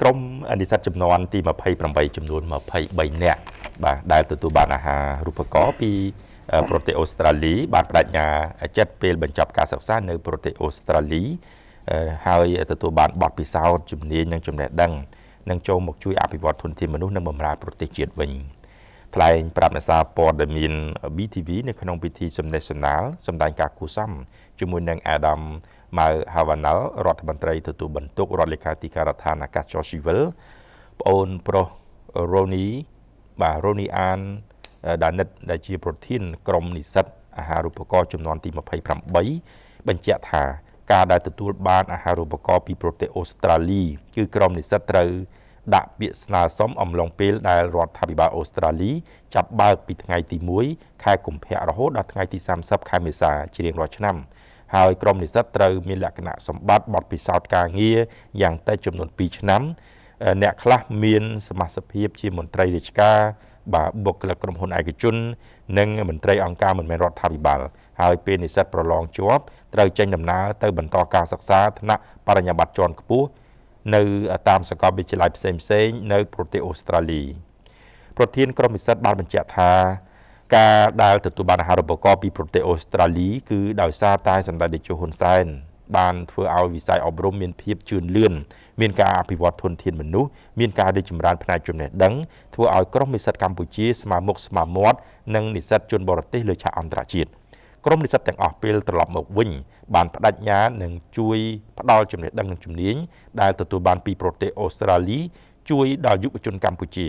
ក្រុមនិស្សិតចំនួនទី28ចំនួន23នាក់បាទដែលទទួលបានអាហារូបករណ៍ពី ប្រទេសអូស្ត្រាលីបានបដិញ្ញាចិត្តពេលបញ្ចប់ការសិក្សានៅ ប្រទេសអូស្ត្រាលីហើយទទួលបានបទពិសោធន៍ជំនាញនិងចំណេះដឹង នឹងចូលមកជួយអភិវឌ្ឍធនធានមនុស្សនិងបម្រើប្រទេសជាតិវិញ។ថ្លែងប្រាប់អ្នកសារព័ត៌មាន BTV នៅក្នុងពិធីសម្ដែងសម្ដាលសម្ដែងការគូសំជាមួយនឹងអាដាមម៉ៅហាវ៉ាណាល់រដ្ឋមន្ត្រីទទួលបន្ទុក រដ្ឋលេខាធិការដ្ឋានអាកាសចរស៊ីវិលប្អូនប្រុសរ៉ូនីបាទរ៉ូនីអានដានិតដែលជាប្រធានក្រុមនិស្សិតអាហារូបករណ៍ចំនួនទី28បញ្ជាក់ថាការដែលទទួលបានអាហារូបករណ៍ពីប្រទេសអូស្ត្រាលី គឺក្រុមនិស្សិតត្រូវដាក់ពាក្យស្នើសុំអំឡុងពេលដែលរដ្ឋាភិបាលអូស្ត្រាលីចាប់បើកពីថ្ងៃទី1ខែកុម្ភៈរហូតដល់ថ្ងៃទី30ខែមេសាជារៀងរាល់ឆ្នាំ ហើយក្រុមនិស្សិតត្រូវមានលក្ខណៈសម្បត្តិបទពិសោធន៍ការងារយ៉ាងតិចចំនួន2ឆ្នាំ អ្នកខ្លះមាន សមាជិកភាពជាមន្ត្រីរាជការបាទបុគ្គលិកក្រុមហ៊ុនឯកជន និងមន្ត្រីអង្គការមិនមែនរដ្ឋាភិបាលហើយពេលនិស្សិតប្រឡងជាប់ត្រូវចេញដំណើរទៅបន្តការសិក្សាថ្នាក់បរិញ្ញាបត្រជាន់ខ្ពស់នៅតាមសាកលវិទ្យាល័យផ្សេងផ្សេងនៅប្រទេសអូស្ត្រាលី ប្រធានក្រុមនិស្សិតបាន បញ្ជាក់ថាការដែលទទួលបានអាហារូបករណ៍ពីប្រទេសអូស្ត្រាលីគឺដោយសារតែសម្ដេចតេជោហ៊ុនសែនបានធ្វើឲ្យវិស័យអប់រំមានភាពជឿនលឿនមានការអភិវឌ្ឍធនធានមនុស្សមានការរីកចម្រើនផ្នែកចំណេះដឹងធ្វើឲ្យក្រុមនិស្សិតកម្ពុជាស្មើមុខស្មើមាត់និងនិស្សិតជនបរទេសលើឆាកអន្តរជាតិ។ក្រុមនិស្សិតទាំងអស់ពេលត្រឡប់មកវិញបានបដិញ្ញានឹងជួយផ្ដល់ចំណេះដឹងនិងជំនាញដែលទទួលបានពីប្រទេសអូស្ត្រាលី ជួយដល់យុវជនកម្ពុជា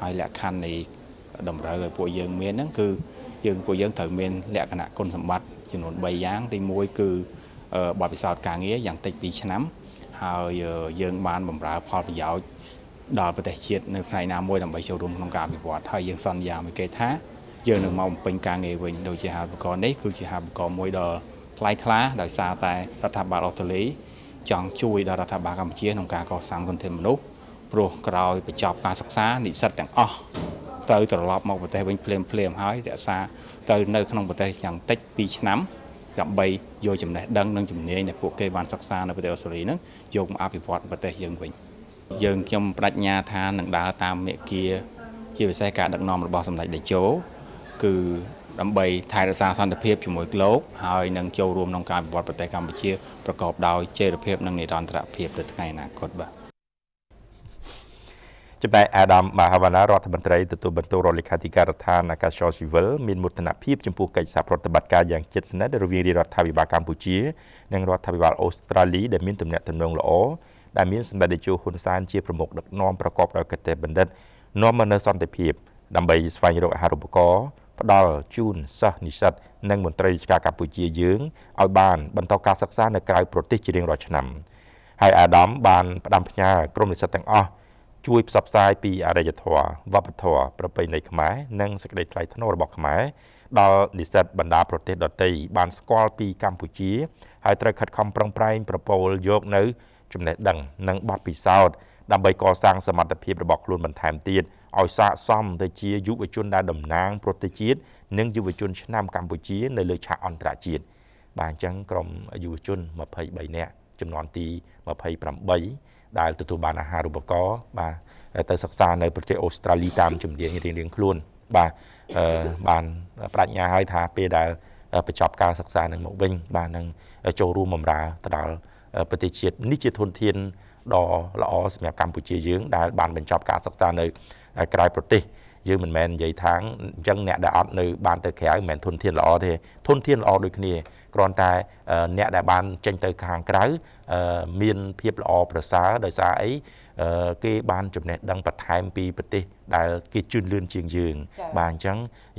ហើយលក្ខខណ្ឌនៃតម្រូវឲ្យពួកយើងមានហ្នឹងគឺយើងពួកយើងត្រូវមាន លក្ខណៈគុណសម្បត្តិចំនួន3យ៉ាងទី1គឺបទពិសោធន៍ការងារយ៉ាងតិច2ឆ្នាំហើយយើងបានបម្រើផលប្រយោជន៍ដល់ប្រទេសជាតិនៅផ្នែកណាមួយដើម្បីចូលរួមក្នុងការអភិវឌ្ឍហើយយើងសន្យាមួយគេថាយើងនឹងមកបំពេញការងារវិញដូចជាហាបកនេះគឺជាហាបកមួយដ៏ថ្លៃថ្លាដោយសារតែរដ្ឋាភិបាលអូស្ត្រាលី ចង់ជួយដល់រដ្ឋាភិបាលកម្ពុជាក្នុងការកសាងធនធានមនុស្សព្រោះក្រោយបញ្ចប់ការសិក្សានិស្សិតទាំងអស់ត្រូវត្រឡប់មកប្រទេសវិញភ្លាមភ្លាមហើយរក្សាទៅនៅក្នុងប្រទេសយ៉ាងតិច2ឆ្នាំដើម្បីយកចំណេះដឹងនិងជំនាញដែលពួកគេបានសិក្សានៅប្រទេសអូស្ត្រាលីហ្នឹងយកមកអភិវឌ្ឍប្រទេសយើងវិញ។យើងខ្ញុំបដិញ្ញាថានឹងដើរតាមមេគាជាពិសេសការដឹកនាំរបស់សម្ដេចតេជោគឺដើម្បីថែរក្សាសន្តិភាពជាមួយលោកហើយនឹងចូលរួមក្នុងការវិវត្តប្រទេសកម្ពុជាប្រកបដោយចីរភាពនិងនិរន្តរភាពទៅថ្ងៃអនាគតបាទចំណែកអាដាមមហាវណ្ណារដ្ឋមន្ត្រីទទួលបន្ទុករដ្ឋលេខាធិការដ្ឋានអាកាសចរស៊ីវិលមានមោទនភាពចំពោះកិច្ចសហប្រតិបត្តិការយ៉ាងជិតស្និទ្ធរវាងរដ្ឋាភិបាលកម្ពុជានិងរដ្ឋាភិបាលអូស្ត្រាលីដែលមានទំនាក់ទំនងល្អដែលមានសម្ដេចតេជោហ៊ុនសែនជាប្រមុខដឹកនាំប្រកបដោយកិត្តិបណ្ឌិតនាំមកនូវសន្តិភាព ដើម្បី ស្វែងរកអាហារូបករណ៍ផ្ដល់ជូនសិស្សនិស្សិតនិងមន្ត្រីរាជការកម្ពុជាយើងឲ្យបានបន្តការសិក្សានៅក្រៅប្រទេសជារៀងរាល់ឆ្នាំហើយអាដាម បានផ្ដាំផ្ញើក្រុមនិស្សិតទាំងអស់ជួយផ្សព្វផ្សាយពី អរិយធម៌វប្បធម៌ប្រពៃណីខ្មែរនិងសេចក្តីថ្លៃថ្នូររបស់ខ្មែរដល់និស្សិតបណ្ដាប្រទេសដទៃបានស្គាល់ពីកម្ពុជា ហើយត្រូវខិតខំប្រឹងប្រែងប្រពោលយកនៅចំណេះដឹងនិងបទពិសោធន៍ដើម្បីកសាងសមត្ថភាពរបស់ខ្លួនបន្ថែមទៀតឲ្យស័ក្តិសមទៅជាយុវជនដែលតំណាងប្រទេសជាតិនិងយុវជនឆ្នាំកម្ពុជា នៅលើឆាកអន្តរជាតិបាទអញ្ចឹងក្រុមយុវជន23នាក់ចំនួនទី28ដែលទទួលបានអាហារូបករណ៍បាទទៅសិក្សានៅប្រទេសអូស្ត្រាលីតាមជំនាញរៀងៗខ្លួនបាទបានបដិញ្ញាឲ្យថាពេលដែលបញ្ចប់ការសិក្សានឹងមកវិញ បាទនឹងចូលរួមបម្រើទៅដល់ប្រទេសជាតិនេះជាធនធានដ៏ល្អសម្រាប់កម្ពុជាយើងដែល បានបញ្ចប់ការសិក្សានៅ ក្រៅប្រទេសយើងមិនមែននិយាយថាអញ្ចឹងអ្នកដែលអត់នៅបានទៅក្រៅមិនមែនធនធានល្អទេធនធានល្អដូចគ្នាគ្រាន់តែ អ្នកដែលបានចេញទៅខាងក្រៅមានភាពល្អប្រសើរដោយសារអីគេបានចំណេះដឹងបន្ថែមពីប្រទេស ដែលគេជឿនលឿនជាងយើង បាទអញ្ចឹង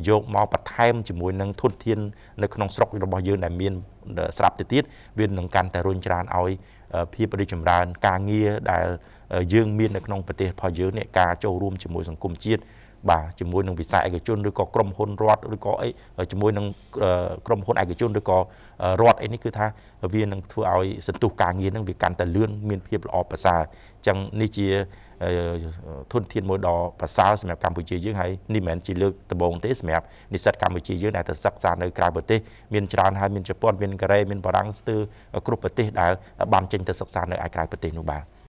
យកមកបន្ថែមជាមួយនឹងធនធាននៅក្នុងស្រុករបស់យើងដែលមាន ស្រាប់ទៅទៀតវានឹងកាន់តែរុញច្រានឲ្យ ភាពរីកចម្រើន ការងារដែលយើងមាននៅក្នុងប្រទេសរបស់យើងនេះការចូលរួមជាមួយសង្គមជាតិបាទជាមួយនឹងវិស័យឯកជនឬក៏ក្រុមហ៊ុនរដ្ឋឬក៏អីជាមួយនឹងក្រុមហ៊ុនឯកជនឬក៏រដ្ឋអីនេះគឺថា វានឹងធ្វើឲ្យសន្ទុះការងារនឹងវាកាន់តែលឿនមានភាពល្អប្រសើរអញ្ចឹងនេះជាធនធានមួយដ៏ប្រសើរសម្រាប់កម្ពុជាយើងហើយនេះមិនមែនជាលើកដំបូងទេសម្រាប់និស្សិតកម្ពុជាយើងដែលទៅសិក្សានៅក្រៅប្រទេសមានច្រើនហើយមានជប៉ុនមានកូរ៉េមានបារាំងស្ទើរគ្រប់ប្រទេសដែលបានចេញទៅសិក្សានៅឯក្រៅប្រទេសនោះបាទ